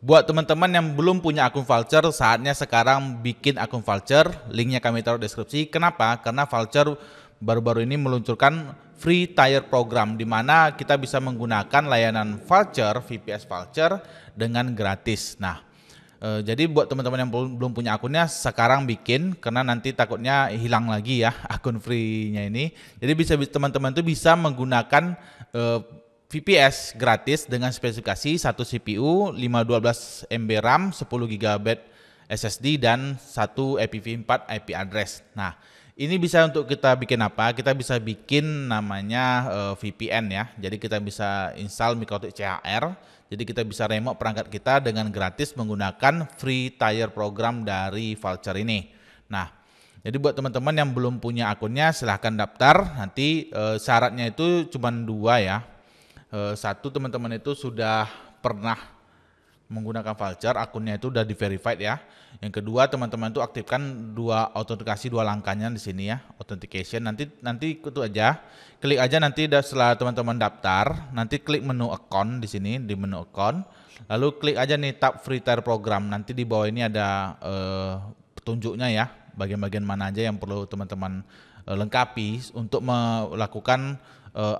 Buat teman-teman yang belum punya akun voucher, saatnya sekarang bikin akun voucher. Linknya kami taruh deskripsi. Kenapa? Karena voucher baru-baru ini meluncurkan free tire program di mana kita bisa menggunakan layanan voucher, VPS voucher dengan gratis. Nah, e, jadi buat teman-teman yang belum punya akunnya sekarang bikin karena nanti takutnya hilang lagi ya akun free-nya ini. Jadi bisa teman-teman itu bisa menggunakan e, VPS gratis dengan spesifikasi 1 CPU, 512 MB RAM, 10 GB SSD dan 1 IPv4 IP address. Nah, ini bisa untuk kita bikin apa? Kita bisa bikin namanya eh, VPN ya. Jadi kita bisa install Mikrotik CHR. Jadi kita bisa remote perangkat kita dengan gratis menggunakan free tier program dari voucher ini. Nah, jadi buat teman-teman yang belum punya akunnya silahkan daftar. Nanti uh, syaratnya itu cuma dua ya Eh, satu teman-teman itu sudah pernah menggunakan voucher akunnya itu sudah diverified ya. Yang kedua teman-teman itu aktifkan dua autentikasi dua langkahnya di sini ya, authentication. Nanti nanti itu aja, klik aja nanti setelah teman-teman daftar, nanti klik menu account di sini di menu account. Lalu klik aja nih tab free tier program. Nanti di bawah ini ada eh, petunjuknya ya, bagian-bagian mana aja yang perlu teman-teman eh, lengkapi untuk melakukan eh,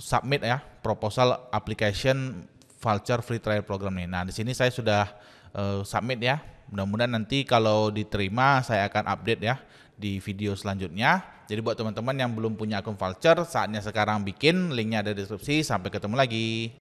submit ya proposal application voucher free trial program ini. Nah, di sini saya sudah uh, submit ya. Mudah-mudahan nanti kalau diterima saya akan update ya di video selanjutnya. Jadi buat teman-teman yang belum punya akun voucher, saatnya sekarang bikin, linknya ada di deskripsi. Sampai ketemu lagi.